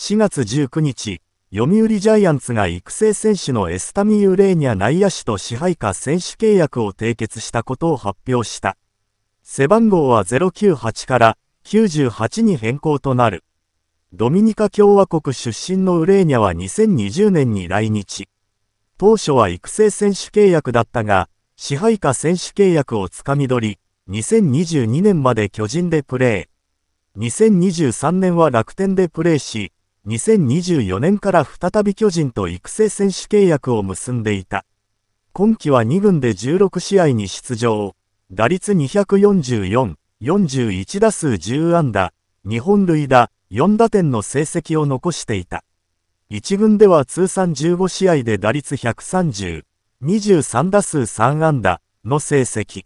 4月19日、読売ジャイアンツが育成選手のエスタミ・ー・ウレーニャ内野手と支配下選手契約を締結したことを発表した。背番号は098から98に変更となる。ドミニカ共和国出身のウレーニャは2020年に来日。当初は育成選手契約だったが、支配下選手契約をつかみ取り、2022年まで巨人でプレー。2023年は楽天でプレーし、2024年から再び巨人と育成選手契約を結んでいた。今季は2軍で16試合に出場、打率244、41打数10安打、2本塁打、4打点の成績を残していた。1軍では通算15試合で打率130、23打数3安打の成績。